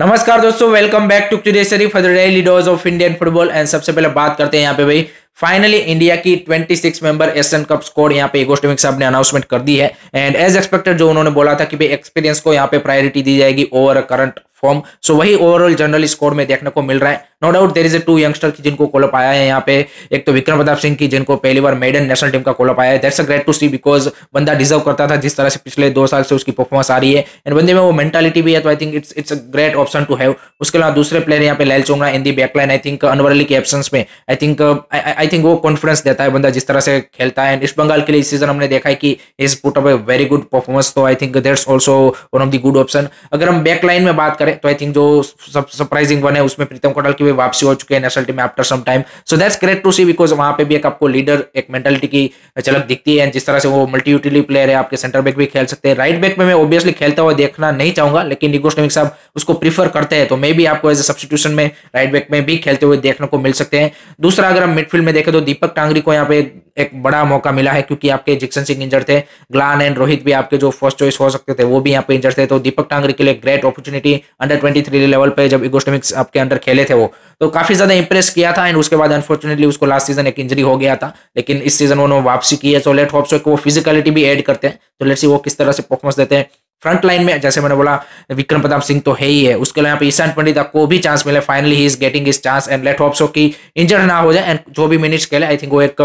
नमस्कार दोस्तों welcome back to टुडेसरी for the daily of Indian football and सबसे पहले बात करते हैं यहाँ पे भाई फाइनली इंडिया की 26 मेंबर एशियन कप स्कोर यहाँ पे इकोस्टमिक साहब ने अनाउंसमेंट कर दी है एंड एज एक्सपेक्टेड जो उन्होंने बोला था कि भाई एक्सपीरियंस को यहाँ पे प्रायोरिटी दी जाएगी ओवर करंट फॉर्म सो वही ओवरऑल जनरल स्कोर में देखने को मिल रहा है no doubt there is a two youngster की जिनको कॉलअप आया है यहाँ पे एक तो विक्रम प्रताप सिंह की जिनको पहली बार मेडन नेशनल टीम का कॉलअप आया है that's a great to see because बंदा डिजर्व करता था जिस तरह से पिछले दो साल से उसकी परफॉर्मेंस आ रही है एंड बंदे में वो मेंटालिटी भी है तो I think it's it's a great option to have उसके अलावा दूसरे प्लेयर यहाँ पे Lalchungnunga in the backline I think Anwar Ali के एब्सेंस में आई थिंक आई थिंक वो कॉन्फिडेंस देता है बंदा जिस तरह से खेलता है एंड ईस्ट बंगाल के लिए इस सीजन हमने देखा है कि is put up a very good performance तो I think that's also one of the good option अगर हम बैक लाइन में बात करें तो आई थिंक जो सरप्राइजिंग वन है उसमें प्रीतम कोटाल की हुए वापसी हो चुके हैं national team after some time so that's great to see because वहां पे भी एक आपको लीडर एक मेंटालिटी की झलक दिखती है जिस तरह से वो मल्टी यूटिलिटी प्लेयर है आपके सेंटर बैक भी खेल सकते हैं राइट बैक में मैं ऑब्वियसली खेलता हुआ देखना नहीं चाहूंगा लेकिन निगोस्टमिक साहब उसको प्रीफर करते हैं तो मे भी आपको एज ए सब्सिट्यूशन में राइट बैक में भी खेलते हुए देखने को मिल सकते हैं दूसरा अगर हम मिडफील्ड में देखें तो दीपक टांगरी को यहाँ पे एक बड़ा मौका मिला है क्योंकि आपके जिक्सन सिंह इंजर थे ग्लान एंड रोहित भी आपके जो फर्स्ट चॉइस हो सकते थे वो भी यहाँ पे इंजर थे तो दीपक टांगरी के लिए great opportunity under twenty level पे जब इगोस्टमिक्स आपके अंडर खेले थे वो तो काफी ज्यादा इंप्रेस किया था एंड उसके बाद अनफॉर्चुनेटली उसको लास्ट सीजन एक इंजरी हो गया था लेकिन इस सीजन उन्होंने वापसी की है सो लेट होप्स वो फिजिकलिटी भी एड करते हैं तो लेट्स सी वो किस तरह से परफॉर्मेंस देते हैं फ्रंट लाइन में जैसे मैंने बोला विक्रम प्रताप सिंह तो है ही है उसके अलावा ईशान पंडित को भी चांस मिले finally he is getting his chance and let's hope की इंजर्ड ना हो जाए एंड जो भी मिनट्स खेले आई थिंक वो एक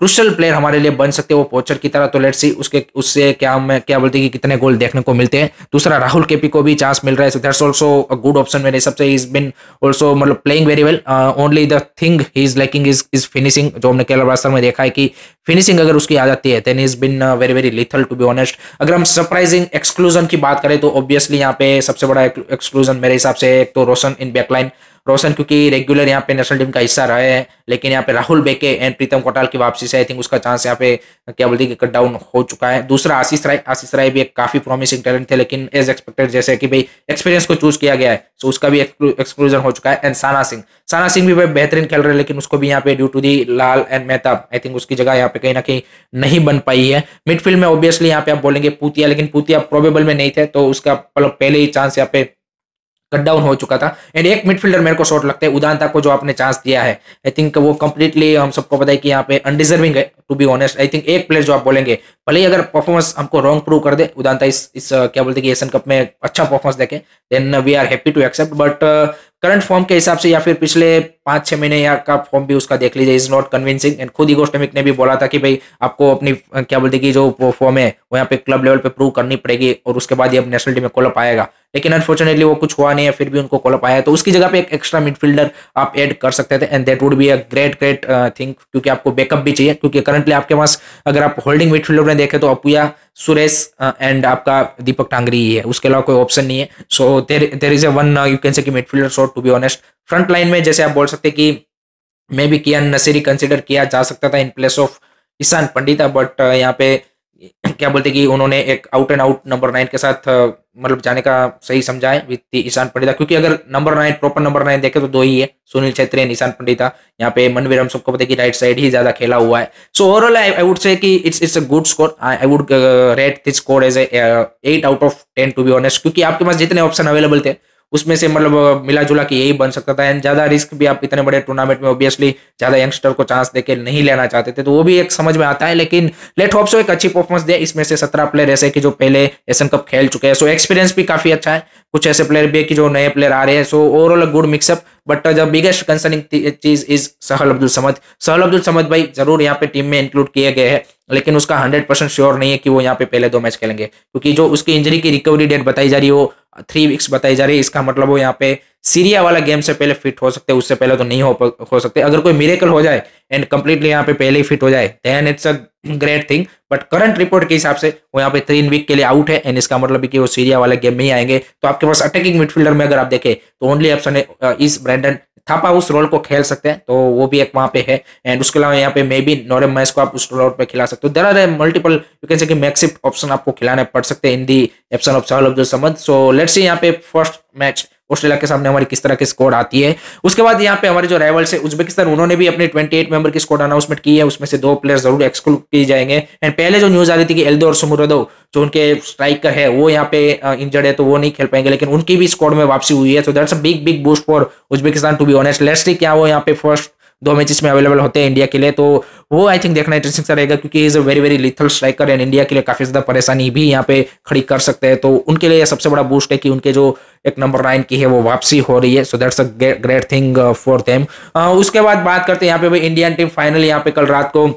क्रुशल प्लेयर हमारे लिए बन सकते हैं वो पोचर की तरह तो लेट्स सी उसके उससे क्या मैं क्या बोलते हैं कि कितने गोल देखने को मिलते हैं दूसरा राहुल केपी को भी चांस मिल रहा है that's also a good option मेरे सबसे इज बिन ऑल्सो मतलब playing very well only the thing he is lacking is is finishing जो हमने केरल ब्लास्टर में देखा है कि फिनिशिंग अगर उसकी आ जाती है then is been very very lethal to be honest अगर हम सरप्राइजिंग एक्सक्लूजन की बात करें तो ऑब्वियसली यहाँ पे सबसे बड़ा एक्सक्लूजन मेरे हिसाब से एक तो रोशन इन बैकलाइन रोशन क्योंकि रेगुलर यहाँ पे नेशनल टीम का हिस्सा रहे हैं लेकिन यहाँ पे राहुल बेके एंड प्रीतम कोटाल की वापसी से आई थिंक उसका चांस यहाँ पे क्या बोलते हैं कट डाउन हो चुका है दूसरा आशीष राय आशीष राय भी एक काफी प्रॉमिसिंग टैलेंट थे लेकिन एज एक्सपेक्टेड जैसे कि भाई एक्सपीरियंस को चूज किया गया है सो उसका भी एक्सक्लूजन हो चुका है एंड साना सिंह साना सिंह भी बेहतरीन खेल रहे हैं लेकिन उसको भी यहाँ पे due to the Lal and Mehtab I think उसकी जगह यहाँ पे कहीं ना कहीं नहीं बन पाई है मिडफील्ड में ऑब्वियसली यहाँ पे आप बोलेंगे पूतिया लेकिन पूतिया प्रोबेबल में नहीं थे तो उसका पहले ही चांस यहाँ पे कट डाउन हो चुका था एंड एक मिडफील्डर मेरे को शॉर्ट लगता है उदानता को जो आपने चांस दिया है आई थिंक वो कंप्लीटली हम सबको पता है कि यहाँ पे अनडिजर्विंग है to be honest I think एक प्लेयर जो आप बोलेंगे भले ही अगर परफॉर्मेंस हमको रॉन्ग प्रूव कर दे उदानता इस इस uh, क्या बोलते कि एशियन कप में अच्छा परफॉर्मेंस देखे then we are happy to accept but current form के हिसाब से या फिर पिछले पाँच छः महीने या का फॉर्म भी उसका देख लीजिए इज नॉट कन्विंसिंग एंड खुद इगोस्टमिक ने भी बोला था कि भाई आपको अपनी uh, क्या बोलते कि जो फॉर्म है वो यहाँ पे क्लब लेवल पे प्रूव करनी पड़ेगी और उसके बाद ही अब नेशनल टीम में कॉलअप आएगा लेकिन अनफॉर्चुनेटली वो कुछ हुआ नहीं है फिर भी उनको कॉलअप आया तो उसकी जगह पे एक एक्स्ट्रा मिडफील्डर आप ऐड कर सकते थे and that would be a great great thing क्योंकि आपको बैकअप भी चाहिए क्योंकि करंटली आपके पास अगर आप होल्डिंग मिडफील्डर में देखें तो अपुया सुरेश एंड uh, आपका दीपक टांगरी ही है उसके अलावा कोई ऑप्शन नहीं है so there there is a one you can say midfielder short to be honest front line में जैसे आप बोल सकते कि maybe Kiyan Nassiri consider किया जा सकता था इन प्लेस ऑफ ईशान पंडिता बट uh, यहाँ पे क्या बोलते कि उन्होंने एक out and out number nine के साथ uh, मतलब जाने का सही समझा है विद ईशान पंडिता क्योंकि अगर number nine proper number nine देखे तो दो ही है सुनील छेत्री एंड ईशान पंडिता यहाँ पे मनवीर हम सबको पता कि राइट साइड ही ज्यादा खेला हुआ है so overall I would say कि it's it's a good score I would rate this score as eight out of ten to be honest क्योंकि आपके पास जितने ऑप्शन अवेलेबल थे उसमें से मतलब मिला जुला के यही बन सकता था एंड ज़्यादा रिस्क भी आप इतने बड़े टूर्नामेंट में ऑब्वियसली ज़्यादा यंगस्टर को चांस देके नहीं लेना चाहते थे तो वो भी एक समझ में आता है लेकिन लेट होप्स एक अच्छी परफॉर्मेंस दे इसमें से सत्रह प्लेयर ऐसे कि जो पहले एशियन कप खेल चुके हैं सो एक्सपीरियंस भी काफ़ी अच्छा है कुछ ऐसे प्लेयर भी है कि जो नए प्लेयर आ रहे हैं so overall good mix up but the biggest concerning चीज इज सहल अब्दुल समद सहल अब्दुल समद भाई जरूर यहाँ पे टीम में इंक्लूड किए गए हैं लेकिन उसका हंड्रेड परसेंट श्योर नहीं है कि वो यहाँ पे पहले दो मैच खेलेंगे क्योंकि जो उसकी इंजरी की रिकवरी डेट बताई जा रही है वो थ्री वीक्स बताई जा रही है इसका मतलब वो यहाँ पे सीरिया वाला गेम से पहले फिट हो सकते हैं उससे पहले तो नहीं हो हो सकते अगर कोई मिरेकल हो जाए एंड कंप्लीटली यहाँ पे पहले ही फिट हो जाए then it's a great thing but current report के हिसाब से वो यहाँ पे थ्री वीक के लिए आउट है एंड इसका मतलब कि वो सीरिया वाले गेम में ही आएंगे तो आपके पास अटैकिंग मिडफील्डर में अगर आप देखें तो ओनली ऑप्शन है इस ब्रांडन थापा उस रोल को खेल सकते हैं तो वो भी एक वहाँ पे है एंड उसके अलावा यहाँ पे मे बी नोरम मैस को आप उस रोल पे खिला सकते हो there are multiple you can say maximum option आपको खिलाने पड़ सकते हैं in the absence of Sahal of the समझ सो लेट्स यहाँ पे फर्स्ट मैच ऑस्ट्रेलिया के सामने हमारी किस तरह की स्कोर आती है उसके बाद यहाँ पे हमारे जो राइवल्स है उज्बेकिस्तान उन्होंने भी अपने 28 मेंबर की स्कोर अनाउंसमेंट की है उसमें से दो प्लेयर जरूर एक्सक्लूड किए जाएंगे एंड पहले जो न्यूज आ रही थी कि एल्दो और सुमुरदो जो उनके स्ट्राइकर है वो यहाँ पे इंजर्ड है तो वो नहीं खेल पाएंगे लेकिन उनकी भी स्कोर में वापसी हुई है तो that's a big big boost for Uzbekistan to be honest let's क्या वो यहाँ पे फर्स्ट दो मैचेस में अवेलेबल होते हैं इंडिया के लिए तो वो आई थिंक देखना इंटरेस्टिंग सा रहेगा क्योंकि is a very very lethal striker and India के लिए काफ़ी ज़्यादा परेशानी भी यहाँ पे खड़ी कर सकते हैं तो उनके लिए सबसे बड़ा बूस्ट है कि उनके जो एक नंबर नाइन की है वो वापसी हो रही है so that's a great thing for them उसके बाद बात करते हैं यहाँ पे भाई इंडियन टीम फाइनल यहाँ पे कल रात को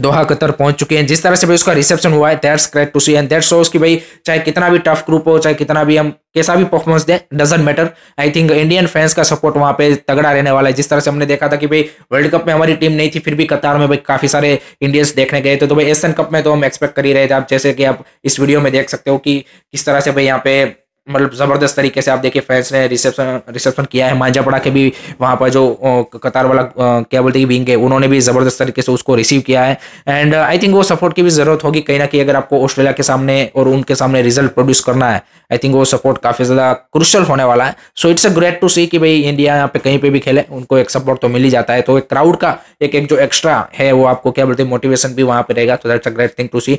दोहा कतर पहुंच चुके हैं जिस तरह से भाई उसका रिसेप्शन हुआ है that's great to see and that shows कि भाई चाहे कितना भी टफ ग्रुप हो चाहे कितना भी हम कैसा भी परफॉर्मेंस दें doesn't matter I think Indian fans का सपोर्ट वहाँ पे तगड़ा रहने वाला है जिस तरह से हमने देखा था कि भाई वर्ल्ड कप में हमारी टीम नहीं थी फिर भी कतार में भाई काफी सारे इंडियंस देखने गए थे तो भाई एशियन कप में तो हम एक्सपेक्ट कर ही रहे थे आप जैसे कि आप इस वीडियो में देख सकते हो कि किस तरह से भाई यहाँ पे मतलब ज़बरदस्त तरीके से आप देखिए फैंस ने रिसेप्शन रिसेप्शन किया है मांझा पड़ा के भी वहाँ पर जो कतार वाला क्या बोलते हैं विंग है उन्होंने भी ज़बरदस्त तरीके से उसको रिसीव किया है एंड आई थिंक वो सपोर्ट की भी ज़रूरत होगी कहीं ना कहीं अगर आपको ऑस्ट्रेलिया के सामने और उनके सामने रिजल्ट प्रोड्यूस करना है आई थिंक वो सपोर्ट काफ़ी ज़्यादा क्रुशल होने वाला है so it's a great to see कि भाई इंडिया यहाँ पे कहीं पर भी खेले उनको एक सपोर्ट तो मिल ही जाता है तो एक क्राउड का एक एक जो एक्स्ट्रा है वो आपको क्या बोलते हैं मोटिवेशन भी वहाँ पर रहेगा तो that's a great thing to see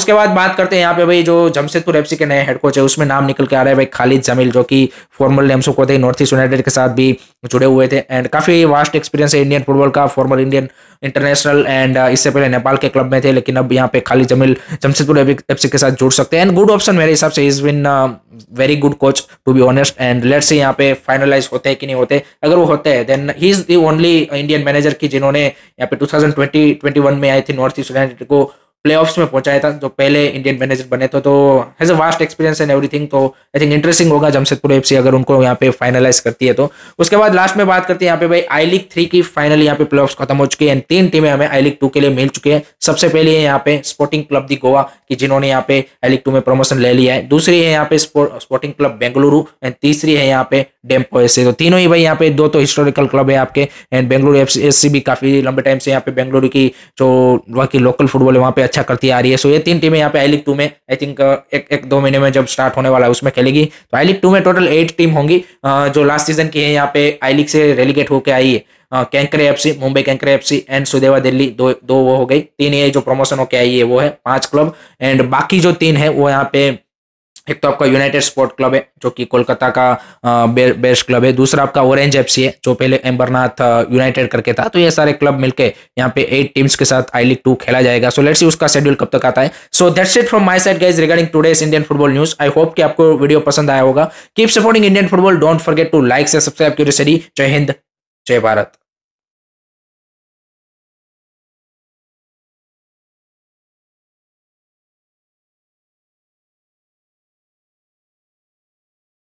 उसके बाद बात करते हैं यहाँ पे भाई जो जमशेदपुर एफ के नए हेड कोच है उसमें नाम निकल के आ रहा है भाई खालिद जमील जो कि फॉर्मल हम सबको नॉर्थ ईस्ट यूनाइटेड के साथ भी जुड़े हुए थे एंड काफ़ी वास्ट एक्सपीरियंस है इंडियन फुटबॉल का फॉर्मल इंडियन इंटरनेशनल एंड इससे पहले नेपाल के क्लब में थे लेकिन अब यहाँ पे खाली जमील जमशेदपुर एफ के साथ जुड़ सकते हैं एंड गुड ऑप्शन मेरे हिसाब से is been very good coach to be honest and let's say यहाँ पे फाइनलाइज होते हैं कि नहीं होते अगर वो होते हैं then he is the only Indian manager की जिन्होंने यहाँ पे टू थाउजेंड में आई थी नॉर्थ ईस्ट यूनाइटेड को प्ले में पहुंचाया था जो पहले इंडियन मैनेजर बने थे तो has a vast experience and everything तो आई थिंक इंटरेस्टिंग होगा जमशेदपुर एफ अगर उनको यहाँ पे फाइनलाइज करती है तो उसके बाद लास्ट में बात करते हैं यहाँ पे भाई आई लीग थ्री की फाइनल यहाँ पे प्ले खत्म हो चुकी है एंड तीन टीमें हमें आई लीग टू के लिए मिल चुके हैं सबसे पहले है यहाँ पे स्पोर्टिंग क्लब दी गोवा की जिन्होंने यहाँ पे आई लीग टू में प्रमोशन ले लिया है दूसरी है यहाँ पे स्पोर्टिंग क्लब बेंगलुरु एंड तीसरी है यहाँ पे डेम्पो एस तो तीनों ही भाई यहाँ पे दो तो हिस्टोरिकल क्लब है आपके एंड बेंगलुरु एफ भी काफी लंबे टाइम से यहाँ पे बेंगलुरु की जो वहाँ की लोकल फुटबॉल है वहाँ पे अच्छा करती आ रही है सो ये तीन टीमें यहाँ पे आई लीग टू में आई थिंक uh, एक एक दो महीने में जब स्टार्ट होने वाला है उसमें खेलेगी तो आई लीग टू में टोटल एट टीम होंगी uh, जो लास्ट सीजन की है यहाँ पे आई लीग से रेलीगेट होकर आई है Kenkre FC Mumbai Kenkre FC and Sudeva Delhi दो दो वो हो गई तीन ये जो प्रमोशन होकर आई है वो है पांच क्लब एंड बाकी जो तीन है वो यहाँ पे एक तो आपका यूनाइटेड स्पोर्ट क्लब है जो कि कोलकाता का बेस्ट क्लब है दूसरा आपका ऑरेंज एफसी है जो पहले एम्बरनाथ यूनाइटेड करके था तो ये सारे क्लब मिलके यहाँ पे एट टीम्स के साथ आई लीग टू खेला जाएगा सो लेट्स सी उसका शेड्यूल कब तक आता है so that's it from my side guys regarding today's Indian football news I hope की आपको वीडियो पसंद आया होगा keep supporting Indian football don't forget to like से सब्सक्राइब क्यूरियसिटी जय हिंद जय भारत